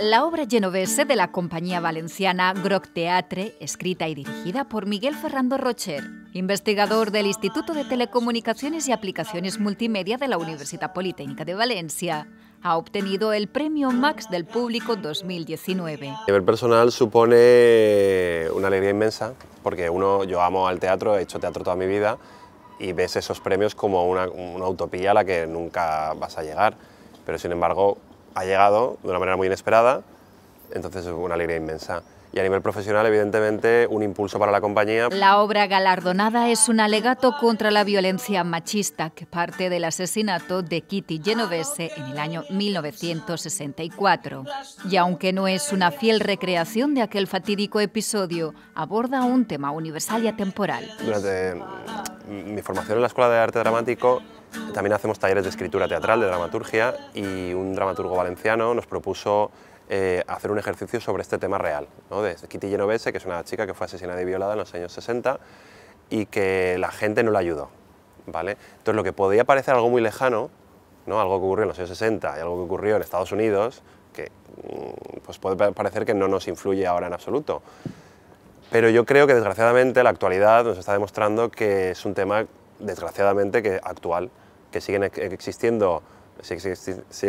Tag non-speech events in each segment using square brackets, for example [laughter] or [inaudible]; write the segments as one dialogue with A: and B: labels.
A: La obra genovese de la compañía valenciana Groc Teatre, escrita y dirigida por Miguel Ferrando Rocher, investigador del Instituto de Telecomunicaciones y Aplicaciones Multimedia de la Universidad Politécnica de Valencia, ha obtenido el Premio Max del Público 2019. A
B: nivel personal supone eh, una alegría inmensa, porque uno, yo amo al teatro, he hecho teatro toda mi vida, y ves esos premios como una utopía a la que nunca vas a llegar. Pero sin embargo, ha llegado de una manera muy inesperada, entonces es una alegría inmensa. Y a nivel profesional, evidentemente, un impulso para la compañía. La
A: obra galardonada es un alegato contra la violencia machista que parte del asesinato de Kitty Genovese en el año 1964. Y aunque no es una fiel recreación de aquel fatídico episodio, aborda un tema universal y atemporal
B: mi formación en la Escuela de Arte Dramático también hacemos talleres de escritura teatral, de dramaturgia, y un dramaturgo valenciano nos propuso eh, hacer un ejercicio sobre este tema real, de Kitty Genovese, que es una chica que fue asesinada y violada en los años 60 y que la gente no la ayudó. Entonces lo que podía parecer algo muy lejano, algo que ocurrió en los años 60 y algo que ocurrió en Estados Unidos, que mm, pues puede parecer que no nos influye ahora en absoluto, pero yo creo que desgraciadamente la actualidad nos está demostrando que es un tema, desgraciadamente, que actual, que siguen existiendo, sigue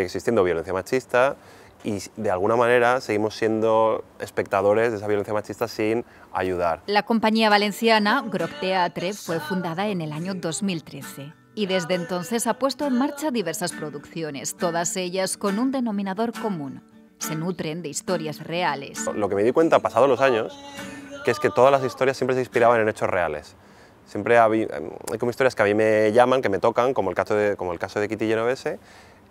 B: existiendo violencia machista y de alguna manera seguimos siendo espectadores de esa violencia machista sin ayudar.
A: La compañía valenciana Groc Teatre fue fundada en el año 2013 y desde entonces ha puesto en marcha diversas producciones, todas ellas con un denominador común. Se nutren de historias reales.
B: Lo que me di cuenta pasados los años que es que todas las historias siempre se inspiraban en hechos reales. Siempre hay como historias que a mí me llaman, que me tocan, como el caso de, como el caso de Kitty Genovese,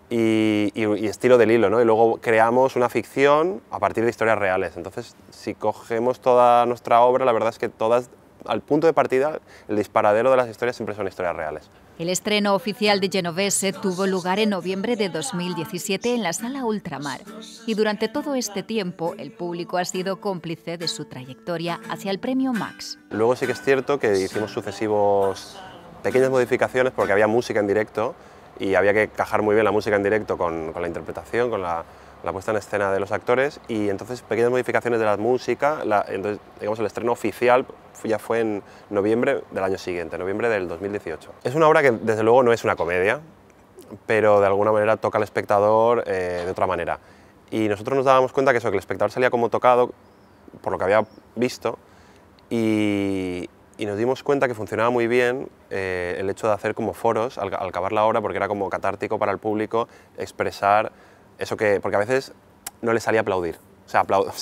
B: y, estilo del hilo, ¿no? Y luego creamos una ficción a partir de historias reales. Entonces, si cogemos toda nuestra obra, la verdad es que todas al punto de partida, el disparadero de las historias siempre son historias reales.
A: El estreno oficial de Genovese tuvo lugar en noviembre de 2017 en la sala Ultramar y durante todo este tiempo el público ha sido cómplice de su trayectoria hacia el premio Max.
B: Luego sí que es cierto que hicimos sucesivos pequeñas modificaciones porque había música en directo y había que cajar muy bien la música en directo con, con la interpretación, con la, la puesta en escena de los actores y entonces pequeñas modificaciones de la música. entonces, digamos, el estreno oficial ya fue en noviembre del año siguiente, noviembre del 2018. Es una obra que desde luego no es una comedia, pero de alguna manera toca al espectador eh, de otra manera. Y nosotros nos dábamos cuenta que eso, que el espectador salía como tocado por lo que había visto y, nos dimos cuenta que funcionaba muy bien eh, el hecho de hacer como foros al acabar la obra porque era como catártico para el público expresar eso que, porque a veces no le salía aplaudir. O sea,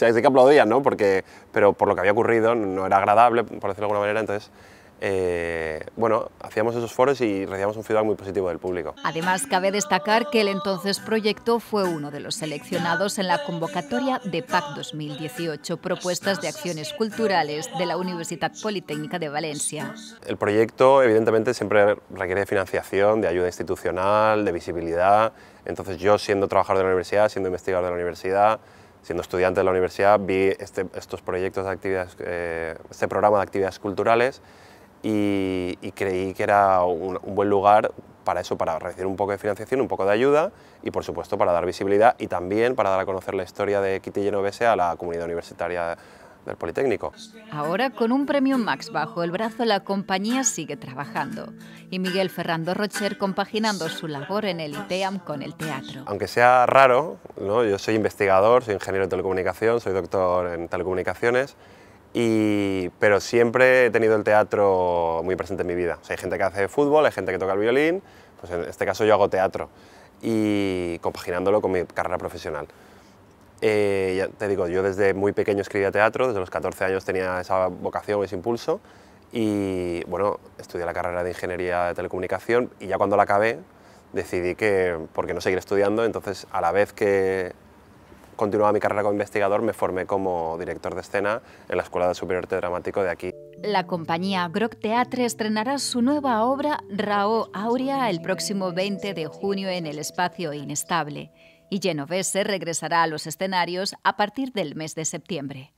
B: es [laughs] o que aplaudían, ¿no? Porque, pero por lo que había ocurrido no era agradable, por decirlo de alguna manera, entonces eh, bueno, hacíamos esos foros y recibíamos un feedback muy positivo del público.
A: Además, cabe destacar que el entonces proyecto fue uno de los seleccionados en la convocatoria de PAC 2018, propuestas de acciones culturales de la Universidad Politécnica de Valencia.
B: El proyecto, evidentemente, siempre requiere financiación, de ayuda institucional, de visibilidad. Entonces, yo, siendo trabajador de la universidad, siendo investigador de la universidad, siendo estudiante de la universidad, vi este, estos proyectos de actividades, eh, este programa de actividades culturales y, creí que era un, buen lugar para eso, para recibir un poco de financiación, un poco de ayuda y por supuesto para dar visibilidad y también para dar a conocer la historia de Kitty Genovese a la comunidad universitaria del Politécnico.
A: Ahora, con un premio Max bajo el brazo, la compañía sigue trabajando y Miguel Ferrando Rocher compaginando su labor en el ITEAM con el teatro.
B: Aunque sea raro, ¿no? yo soy investigador, soy ingeniero de telecomunicación, soy doctor en telecomunicaciones, pero siempre he tenido el teatro muy presente en mi vida. O sea, hay gente que hace fútbol, hay gente que toca el violín, pues en este caso yo hago teatro y compaginándolo con mi carrera profesional. Eh, te digo, yo desde muy pequeño escribía teatro, desde los 14 años tenía esa vocación, ese impulso y bueno, estudié la carrera de Ingeniería de Telecomunicación y ya cuando la acabé decidí que, qué no seguir estudiando, entonces a la vez que continuaba mi carrera como investigador, me formé como director de escena en la Escuela de Superior Arte Dramático de aquí.
A: La compañía Groc Teatre estrenará su nueva obra Rao Aurea el próximo 20 de junio en el Espacio Inestable y Genovese regresará a los escenarios a partir del mes de septiembre.